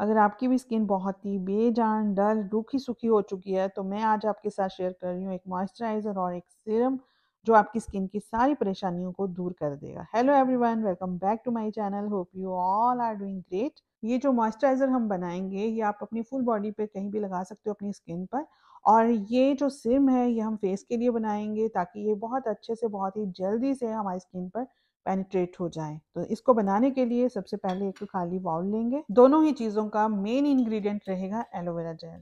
अगर आपकी भी स्किन बहुत ही बेजान डल रूखी सूखी हो चुकी है तो मैं आज आपके साथ शेयर कर रही हूँ एक मॉइस्चराइज़र और एक सीरम जो आपकी स्किन की सारी परेशानियों को दूर कर देगा hello everyone welcome back to my channel hope you all are doing great ये जो मॉइस्चराइज़र हम बनाएंगे ये आप अपनी फुल बॉडी पे कहीं भी लगा सकते हो अपनी स्किन पर और ये जो सिम है ये हम फेस के लिए बनाएंगे ताकि ये बहुत अच्छे से बहुत ही जल्दी से हमारी स्किन पर पेनिट्रेट हो जाए तो इसको बनाने के लिए सबसे पहले एक खाली बाउल लेंगे दोनों ही चीज़ों का मेन इंग्रेडिएंट रहेगा aloe vera gel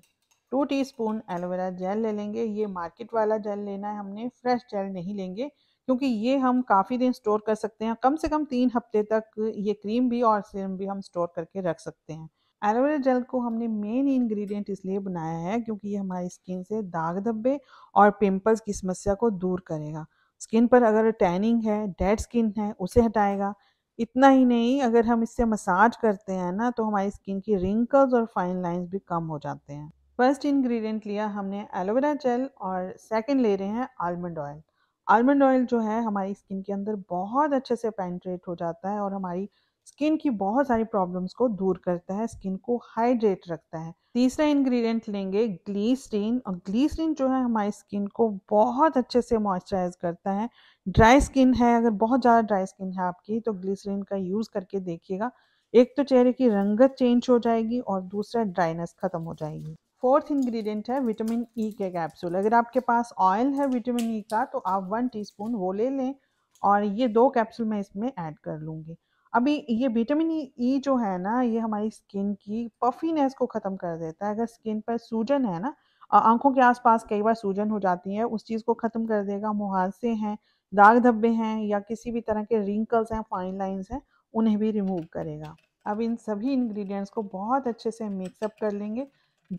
two teaspoon aloe vera gel ले लेंगे ये मार्केट वाला जेल लेना है हमने फ्रेश जेल नहीं लेंगे क्योंकि ये हम काफ़ी दिन स्टोर कर सकते हैं कम से कम तीन हफ्ते तक ये क्रीम भी और सीरम भी हम स्टोर करके रख सकते हैं एलोवेरा जेल को हमने मेन इंग्रेडिएंट इसलिए बनाया है क्योंकि ये हमारी स्किन से दाग धब्बे और पिंपल्स की समस्या को दूर करेगा स्किन पर अगर टैनिंग है डेड स्किन है उसे हटाएगा इतना ही नहीं अगर हम इससे मसाज करते हैं ना तो हमारी स्किन की रिंकल्स और फाइन लाइंस भी कम हो जाते हैं फर्स्ट इंग्रेडिएंट लिया हमने एलोवेरा जेल और सेकंड ले रहे हैं आलमंड ऑयल आलमंड ऑयल जो है हमारी स्किन के अंदर बहुत अच्छे से पेंट्रेट हो जाता है और हमारी स्किन की बहुत सारी प्रॉब्लम्स को दूर करता है स्किन को हाइड्रेट रखता है तीसरा इंग्रेडिएंट लेंगे ग्लीसरीन और ग्लीसरीन जो है हमारी स्किन को बहुत अच्छे से मॉइस्चराइज करता है ड्राई स्किन है अगर बहुत ज़्यादा ड्राई स्किन है आपकी तो ग्लीसरीन का यूज़ करके देखिएगा एक तो चेहरे की रंगत चेंज हो जाएगी और दूसरा ड्राइनेस ख़त्म हो जाएगी फोर्थ इंग्रेडिएंट है विटामिन ई e के कैप्सूल अगर आपके पास ऑयल है विटामिन ई e का तो आप वन टीस्पून वो ले लें और ये दो कैप्सूल मैं इसमें ऐड कर लूँगी अभी ये विटामिन ई जो है ना ये हमारी स्किन की पफीनेस को ख़त्म कर देता है अगर स्किन पर सूजन है ना आंखों के आसपास कई बार सूजन हो जाती है उस चीज़ को ख़त्म कर देगा मुहासे हैं दाग धब्बे हैं या किसी भी तरह के रिंकल्स हैं फाइन लाइंस हैं उन्हें भी रिमूव करेगा अब इन सभी इंग्रेडिएंट्स को बहुत अच्छे से मिक्सअप कर लेंगे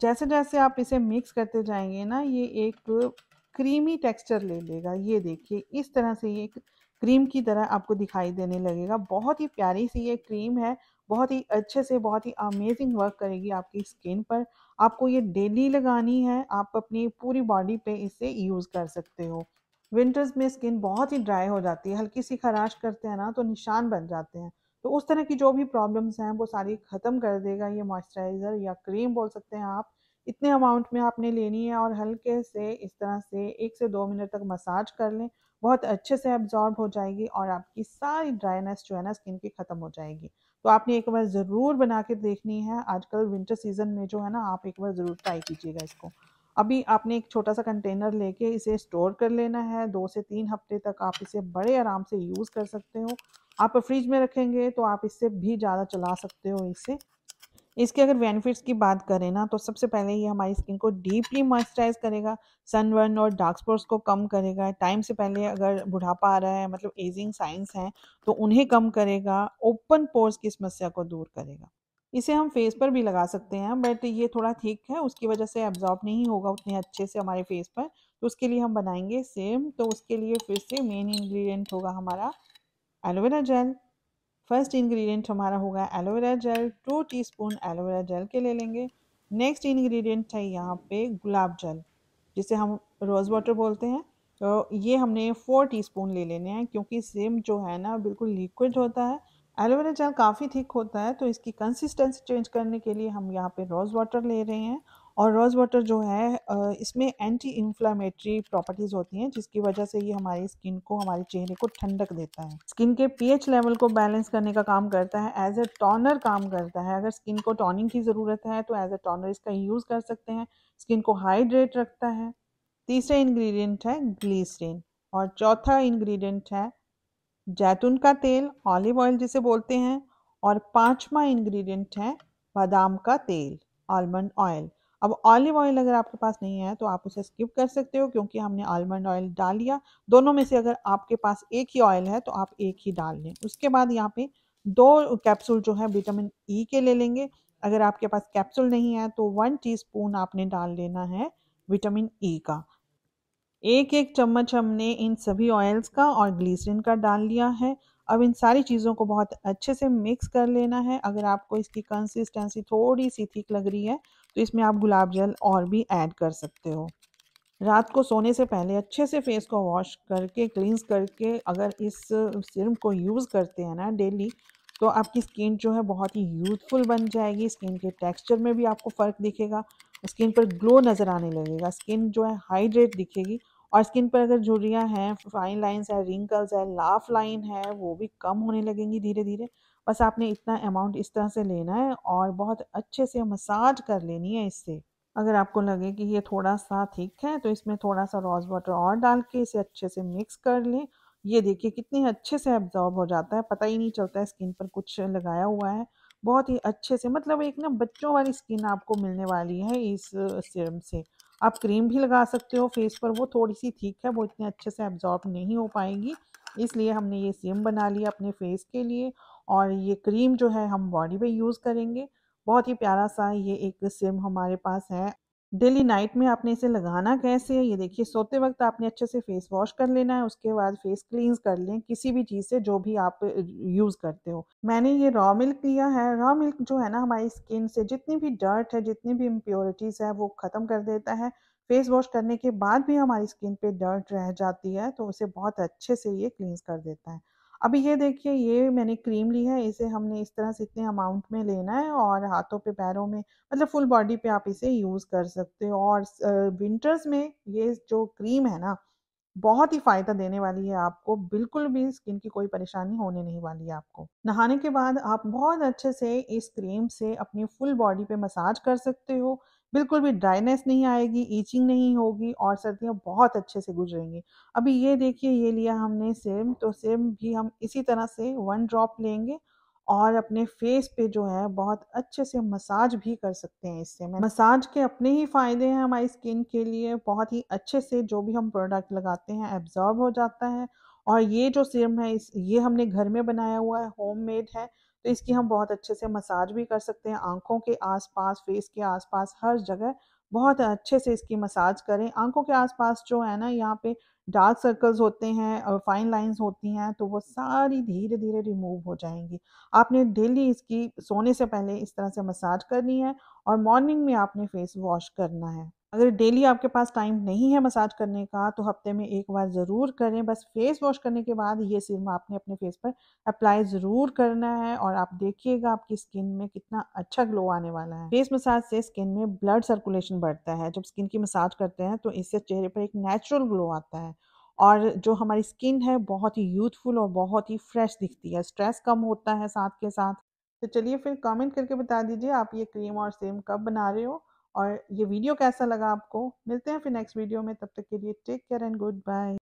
जैसे जैसे आप इसे मिक्स करते जाएंगे ना ये एक क्रीमी टेक्सचर ले लेगा ये देखिए इस तरह से ये एक क्रीम की तरह आपको दिखाई देने लगेगा बहुत ही प्यारी सी ये क्रीम है बहुत ही अच्छे से बहुत ही अमेजिंग वर्क करेगी आपकी स्किन पर आपको ये डेली लगानी है आप अपनी पूरी बॉडी पे इसे यूज़ कर सकते हो विंटर्स में स्किन बहुत ही ड्राई हो जाती है हल्की सी खराश करते हैं ना तो निशान बन जाते हैं तो उस तरह की जो भी प्रॉब्लम्स हैं वो सारी ख़त्म कर देगा ये मॉइस्चराइज़र या क्रीम बोल सकते हैं आप इतने अमाउंट में आपने लेनी है और हल्के से इस तरह से एक से दो मिनट तक मसाज कर लें बहुत अच्छे से एब्जॉर्ब हो जाएगी और आपकी सारी ड्राइनेस जो है ना स्किन की ख़त्म हो जाएगी तो आपने एक बार ज़रूर बना के देखनी है आजकल विंटर सीजन में जो है ना आप एक बार ज़रूर ट्राई कीजिएगा इसको अभी आपने एक छोटा सा कंटेनर लेके इसे स्टोर कर लेना है दो से तीन हफ्ते तक आप इसे बड़े आराम से यूज़ कर सकते हो आप फ्रिज में रखेंगे तो आप इससे भी ज़्यादा चला सकते हो इसे इसके अगर बेनिफिट्स की बात करें ना तो सबसे पहले ये हमारी स्किन को डीपली मॉइस्चराइज करेगा सनबर्न और डार्क स्पॉट्स को कम करेगा टाइम से पहले अगर बुढ़ापा आ रहा है मतलब एजिंग साइंस हैं तो उन्हें कम करेगा ओपन पोर्स की समस्या को दूर करेगा इसे हम फेस पर भी लगा सकते हैं बट ये थोड़ा ठीक है उसकी वजह से एब्जॉर्ब नहीं होगा उतने अच्छे से हमारे फेस पर तो उसके लिए हम बनाएंगे सेम तो उसके लिए फिर से मेन इंग्रेडिएंट होगा हमारा एलोवेरा जेल फर्स्ट इंग्रेडिएंट हमारा होगा aloe vera gel two teaspoon aloe vera gel के ले लेंगे नेक्स्ट इंग्रेडिएंट है यहाँ पे गुलाब जल जिसे हम रोज़ वाटर बोलते हैं तो ये हमने फोर टीस्पून ले लेने हैं क्योंकि सेम जो है ना बिल्कुल लिक्विड होता है एलोवेरा जेल काफ़ी थिक होता है तो इसकी कंसिस्टेंसी चेंज करने के लिए हम यहाँ पे रोज़ वाटर ले रहे हैं और रोज़ वाटर जो है इसमें एंटी इन्फ्लामेटरी प्रॉपर्टीज़ होती हैं जिसकी वजह से ये हमारी स्किन को हमारे चेहरे को ठंडक देता है स्किन के पीएच लेवल को बैलेंस करने का काम करता है एज ए टॉनर काम करता है अगर स्किन को टॉनिंग की ज़रूरत है तो एज ए टॉनर इसका यूज़ कर सकते हैं स्किन को हाइड्रेट रखता है तीसरा इन्ग्रीडियंट है ग्लीसरीन और चौथा इन्ग्रीडियंट है जैतून का तेल ऑलिव ऑयल जिसे बोलते हैं और पाँचवा इन्ग्रीडियंट है बादाम का तेल आलमंड ऑयल अब ऑलिव ऑयल अगर आपके पास नहीं है तो आप उसे स्किप कर सकते हो क्योंकि हमने आलमंड ऑयल डाल लिया दोनों में से अगर आपके पास एक ही ऑयल है तो आप एक ही डाल लें उसके बाद यहाँ पे दो कैप्सूल जो है विटामिन ई के ले लेंगे अगर आपके पास कैप्सूल नहीं है तो वन टी आपने डाल लेना है विटामिन ई e का एक एक चम्मच हमने इन सभी ऑयल्स का और ग्लीसरिन का डाल लिया है अब इन सारी चीज़ों को बहुत अच्छे से मिक्स कर लेना है अगर आपको इसकी कंसिस्टेंसी थोड़ी सी थीक लग रही है तो इसमें आप गुलाब जल और भी ऐड कर सकते हो रात को सोने से पहले अच्छे से फेस को वॉश करके क्लींस करके अगर इस सिरम को यूज़ करते हैं ना डेली तो आपकी स्किन जो है बहुत ही यूथफुल बन जाएगी स्किन के टेक्सचर में भी आपको फ़र्क दिखेगा स्किन पर ग्लो नज़र आने लगेगा स्किन जो है हाइड्रेट दिखेगी और स्किन पर अगर झुर्रियाँ हैं फाइन लाइन्स है रिंकल्स है लाफ लाइन है वो भी कम होने लगेंगी धीरे धीरे बस आपने इतना अमाउंट इस तरह से लेना है और बहुत अच्छे से मसाज कर लेनी है इससे अगर आपको लगे कि ये थोड़ा सा थिक है तो इसमें थोड़ा सा रोज वाटर और डाल के इसे अच्छे से मिक्स कर लें ये देखिए कितने अच्छे से एब्जॉर्ब हो जाता है पता ही नहीं चलता है स्किन पर कुछ लगाया हुआ है बहुत ही अच्छे से मतलब एक ना बच्चों वाली स्किन आपको मिलने वाली है इस सिरम से आप क्रीम भी लगा सकते हो फेस पर वो थोड़ी सी ठीक है वो इतने अच्छे से एब्जॉर्ब नहीं हो पाएगी इसलिए हमने ये सेम बना लिया अपने फेस के लिए और ये क्रीम जो है हम बॉडी पे यूज़ करेंगे बहुत ही प्यारा सा ये एक सिम हमारे पास है डेली नाइट में आपने इसे लगाना कैसे है ये देखिए सोते वक्त आपने अच्छे से फेस वॉश कर लेना है उसके बाद फेस क्लींस कर लें किसी भी चीज़ से जो भी आप यूज़ करते हो मैंने ये रॉ मिल्क लिया है रॉ मिल्क जो है ना हमारी स्किन से जितनी भी डर्ट है जितनी भी इम्प्योरिटीज़ है वो ख़त्म कर देता है फेस वॉश करने के बाद भी हमारी स्किन पे डर्ट रह जाती है तो उसे बहुत अच्छे से ये क्लींस कर देता है अभी ये देखिए ये मैंने क्रीम ली है इसे हमने इस तरह से इतने अमाउंट में लेना है और हाथों पे पैरों में मतलब फुल बॉडी पे आप इसे यूज़ कर सकते हो और विंटर्स में ये जो क्रीम है ना बहुत ही फायदा देने वाली है आपको बिल्कुल भी स्किन की कोई परेशानी होने नहीं वाली है आपको नहाने के बाद आप बहुत अच्छे से इस क्रीम से अपनी फुल बॉडी पे मसाज कर सकते हो बिल्कुल भी ड्राइनेस नहीं आएगी ईचिंग नहीं होगी और सर्दियाँ बहुत अच्छे से गुजरेंगी अभी ये देखिए ये लिया हमने सेम तो सेम भी हम इसी तरह से वन ड्रॉप लेंगे और अपने फेस पे जो है बहुत अच्छे से मसाज भी कर सकते हैं इससे मैं मसाज के अपने ही फ़ायदे हैं हमारी स्किन के लिए बहुत ही अच्छे से जो भी हम प्रोडक्ट लगाते हैं एब्जॉर्ब हो जाता है और ये जो सिरम है इस ये हमने घर में बनाया हुआ है होम मेड है तो इसकी हम बहुत अच्छे से मसाज भी कर सकते हैं आँखों के आसपास फेस के आसपास हर जगह बहुत अच्छे से इसकी मसाज करें आंखों के आसपास जो है ना यहाँ पे डार्क सर्कल्स होते हैं और फाइन लाइंस होती हैं तो वो सारी धीरे धीरे रिमूव हो जाएंगी आपने डेली इसकी सोने से पहले इस तरह से मसाज करनी है और मॉर्निंग में आपने फेस वॉश करना है अगर डेली आपके पास टाइम नहीं है मसाज करने का तो हफ्ते में एक बार ज़रूर करें बस फेस वॉश करने के बाद ये सीरम आपने अपने फेस पर अप्लाई ज़रूर करना है और आप देखिएगा आपकी स्किन में कितना अच्छा ग्लो आने वाला है फेस मसाज से स्किन में ब्लड सर्कुलेशन बढ़ता है जब स्किन की मसाज करते हैं तो इससे चेहरे पर एक नेचुरल ग्लो आता है और जो हमारी स्किन है बहुत ही यूथफुल और बहुत ही फ्रेश दिखती है स्ट्रेस कम होता है साथ के साथ तो चलिए फिर कमेंट करके बता दीजिए आप ये क्रीम और सेम कब बना रहे हो और ये वीडियो कैसा लगा आपको मिलते हैं फिर नेक्स्ट वीडियो में तब तक के लिए take care and good bye